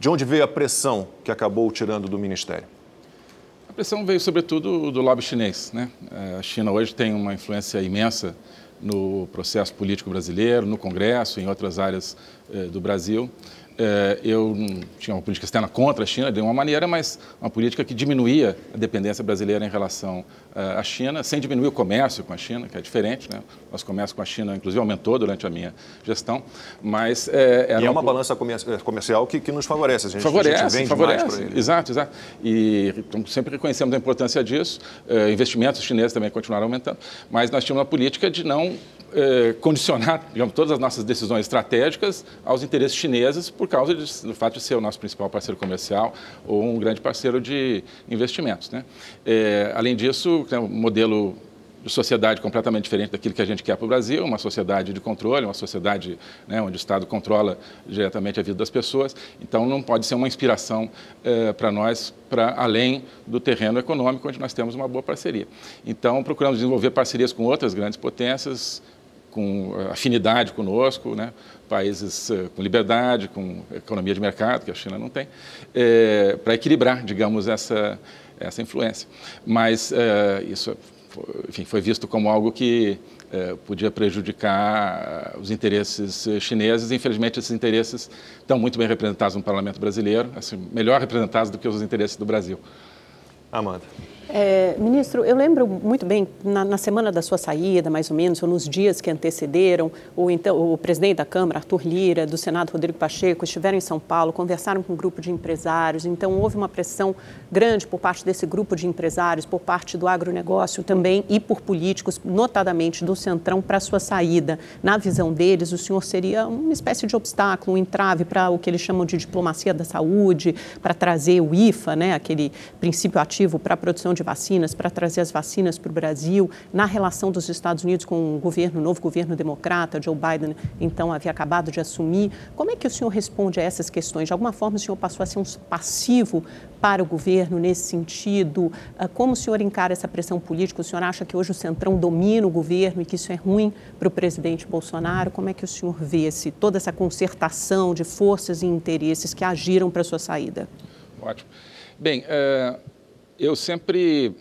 De onde veio a pressão que acabou tirando do Ministério? A pressão veio sobretudo do lobby chinês. Né? É, a China hoje tem uma influência imensa no processo político brasileiro, no Congresso, em outras áreas é, do Brasil. É, eu tinha uma política externa contra a China, de uma maneira, mas uma política que diminuía a dependência brasileira em relação é, à China, sem diminuir o comércio com a China, que é diferente. Né? Nosso comércio com a China, inclusive, aumentou durante a minha gestão, mas... É, e é uma, uma balança é, comercial que, que, nos favorece. Assim, a gente, favorece, a gente vende favorece, exato, exato. E então, sempre reconhecemos a importância disso. Investimentos chineses também continuaram aumentando, mas nós tínhamos uma política de não condicionar digamos, todas as nossas decisões estratégicas aos interesses chineses, porque causa de, do fato de ser o nosso principal parceiro comercial ou um grande parceiro de investimentos. Né? É, além disso, o né, um modelo de sociedade completamente diferente daquilo que a gente quer para o Brasil, uma sociedade de controle, uma sociedade né, onde o Estado controla diretamente a vida das pessoas. Então, não pode ser uma inspiração é, para nós, para além do terreno econômico, onde nós temos uma boa parceria. Então, procuramos desenvolver parcerias com outras grandes potências, com eh, afinidade conosco, né? países eh, com liberdade, com economia de mercado, que a China não tem, é, eh, para equilibrar, digamos, essa, essa influência. Mas é, isso enfim, foi visto como algo que podia prejudicar os interesses chineses. Infelizmente, esses interesses estão muito bem representados no parlamento brasileiro, assim, melhor representados do que os interesses do Brasil. Amanda. É, ministro, eu lembro muito bem, na, na, semana da sua saída, mais ou menos, ou nos dias que antecederam, o, então, o presidente da Câmara, Arthur Lira, do Senado, Rodrigo Pacheco, estiveram em São Paulo, conversaram com um grupo de empresários, então houve uma pressão grande por parte desse grupo de empresários, por parte do agronegócio também e por políticos, notadamente do Centrão, para sua saída. Na visão deles, o senhor seria uma espécie de obstáculo, um entrave para o que eles chamam de diplomacia da saúde, para trazer o IFA, né, aquele princípio ativo para a produção de de vacinas, para trazer as vacinas para o Brasil, na relação dos Estados Unidos com o governo, o novo governo democrata, Joe Biden, então, havia acabado de assumir. Como é que o senhor responde a essas questões? De alguma forma, o senhor passou a ser um passivo para o governo nesse sentido? Ah, como o senhor encara essa pressão política? O senhor acha que hoje o Centrão domina o governo e que isso é ruim para o presidente Bolsonaro? Como é que o senhor vê esse, toda essa concertação de forças e interesses que agiram para sua saída? Ótimo. Bem, eh, eu sempre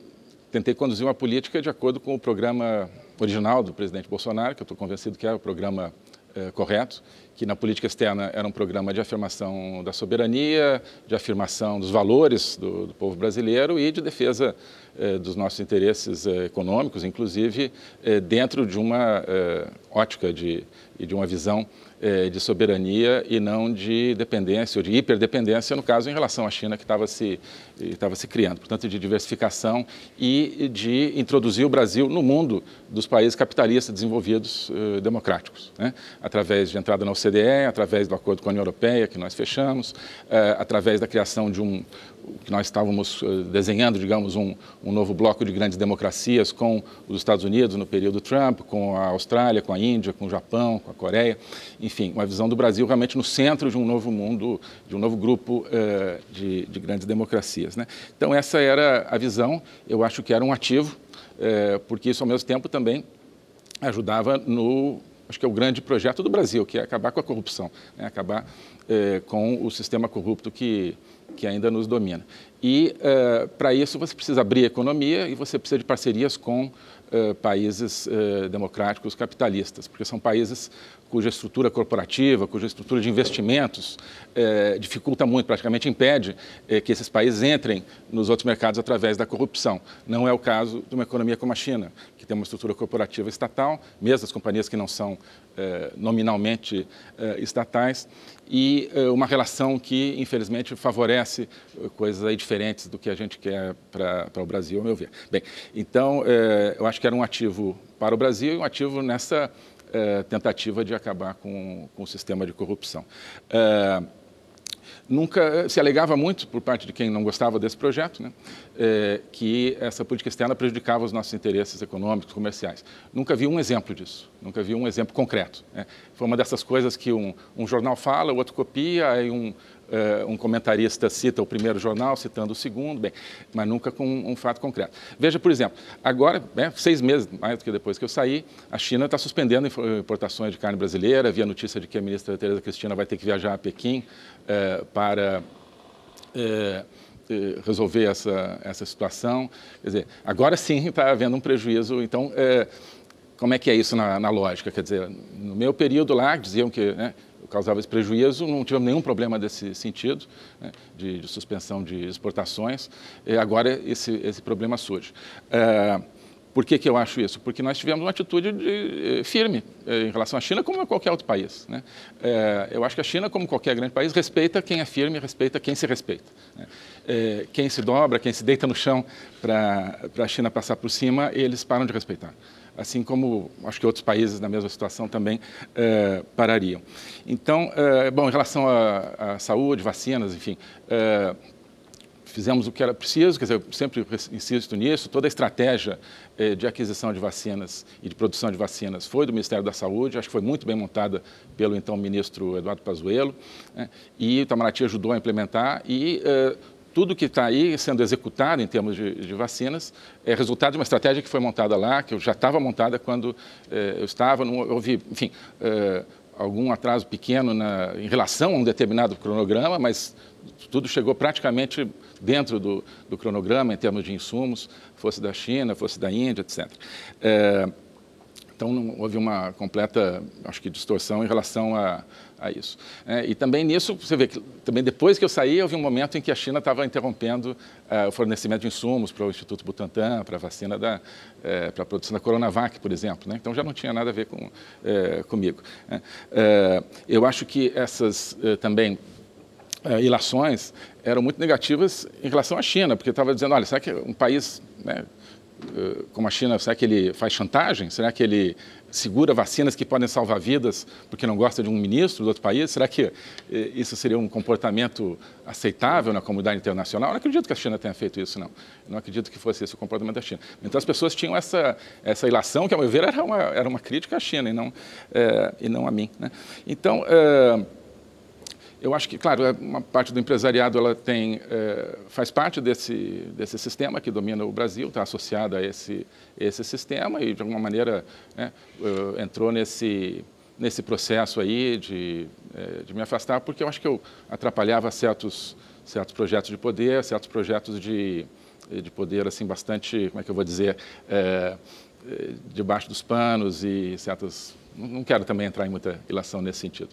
tentei conduzir uma política de acordo com o programa original do presidente Bolsonaro, que eu estou convencido que é o programa é, correto, que na política externa era um programa de afirmação da soberania, de afirmação dos valores do, do povo brasileiro e de defesa eh, dos nossos interesses eh, econômicos, inclusive dentro de uma ótica de e de uma visão eh, de soberania e não de dependência ou de hiperdependência, no caso, em relação à China que estava se, eh, estava se criando. Portanto, de diversificação e de introduzir o Brasil no mundo dos países capitalistas desenvolvidos eh, democráticos, né? através de entrada na OCDE, através do acordo com a União Europeia que nós fechamos, eh, através da criação de um, que nós estávamos eh, desenhando, digamos, um, um, novo bloco de grandes democracias com os Estados Unidos no período Trump, com a Austrália, com a Índia, com o Japão, com a Coreia, enfim, uma visão do Brasil realmente no centro de um novo mundo, de um novo grupo uh, de, de, grandes democracias. Né? Então essa era a visão, eu acho que era um ativo, uh, porque isso ao mesmo tempo também ajudava no acho que é o grande projeto do Brasil, que é acabar com a corrupção, né? acabar eh, com o sistema corrupto que que ainda nos domina. E uh, eh, para isso você precisa abrir a economia e você precisa de parcerias com uh, países uh, democráticos capitalistas, porque são países cuja estrutura corporativa, cuja estrutura de investimentos eh, dificulta muito, praticamente impede eh, que esses países entrem nos outros mercados através da corrupção. Não é o caso de uma economia como a China, que tem uma estrutura corporativa estatal, mesmo as companhias que não são eh, nominalmente estatais, e uma relação que, infelizmente, favorece coisas aí diferentes do que a gente quer para o Brasil, ao meu ver. Bem, então, eu acho que era um ativo para o Brasil e um ativo nessa é, tentativa de acabar com, com, o sistema de corrupção. É, nunca se alegava muito por parte de quem não gostava desse projeto, né, é, que essa política externa prejudicava os nossos interesses econômicos, comerciais. Nunca vi um exemplo disso, nunca vi um exemplo concreto. Né. Foi uma dessas coisas que um, um jornal fala, o outro copia, aí um, eh, um comentarista cita o primeiro jornal, citando o segundo, bem, mas nunca com um fato concreto. Veja, por exemplo, agora, né, seis meses mais do que depois que eu saí, a China está suspendendo importações de carne brasileira. Havia notícia de que a ministra Tereza Cristina vai ter que viajar a Pequim eh, para. Eh, resolver essa, essa situação. Quer dizer, agora sim está havendo um prejuízo. Então, como é que é isso na, na, lógica? Quer dizer, no meu período lá, diziam que né, causava esse prejuízo, não tivemos nenhum problema desse sentido, né, de, de, suspensão de exportações, e agora esse, esse problema surge. É, por que, que eu acho isso? Porque nós tivemos uma atitude de, eh, firme eh, em relação à China, como a qualquer outro país. Né? É, eu acho que a China, como qualquer grande país, respeita quem é firme, respeita quem se respeita. Né? É, quem se dobra, quem se deita no chão para a China passar por cima, eles param de respeitar assim como acho que outros países na mesma situação também eh, parariam. Então, eh, bom, em relação à saúde, vacinas, enfim, eh, fizemos o que era preciso, quer dizer, eu sempre insisto nisso, toda a estratégia de aquisição de vacinas e de produção de vacinas foi do Ministério da Saúde, acho que foi muito bem montada pelo então ministro Eduardo Pazuello, né? e o Itamaraty ajudou a implementar e tudo que está aí sendo executado em termos de, de, vacinas é resultado de uma estratégia que foi montada lá, que eu já estava montada quando eh, eu estava, não houve, enfim, eh, algum atraso pequeno na, em relação a um determinado cronograma, mas tudo chegou praticamente dentro do, do cronograma em termos de insumos, fosse da China, fosse da Índia, etc. Eh, então, não houve uma completa, acho que, distorção em relação a, a isso. É, e também nisso, você vê que também depois que eu saí, houve um momento em que a China estava interrompendo é, o fornecimento de insumos para o Instituto Butantan, para a vacina da, é, para a produção da Coronavac, por exemplo. Né? Então já não tinha nada a ver com, eh, comigo. Né? eu acho que essas também ilações eram muito negativas em relação à China, porque estava dizendo, olha, será que um país né, eh, como a China, será que ele faz chantagem? Será que ele segura vacinas que podem salvar vidas porque não gosta de um ministro do outro país? Será que eh, isso seria um comportamento aceitável na comunidade internacional? Eu não acredito que a China tenha feito isso, não. Eu não acredito que fosse esse o comportamento da China. Então as pessoas tinham essa, essa ilação, que, ao meu ver, era uma, era uma crítica à China e não, é, e não a mim. Né? Então. É, eu acho que, claro, é uma parte do empresariado ela tem, é, faz parte desse, desse sistema que domina o Brasil, está associada a esse, esse sistema e, de alguma maneira, né, entrou nesse, nesse processo aí de, é, de me afastar, porque eu acho que eu atrapalhava certos, certos projetos de poder, certos projetos de, de poder, assim, bastante, como é que eu vou dizer, é, é debaixo dos panos e certas... Não quero também entrar em muita ilação nesse sentido.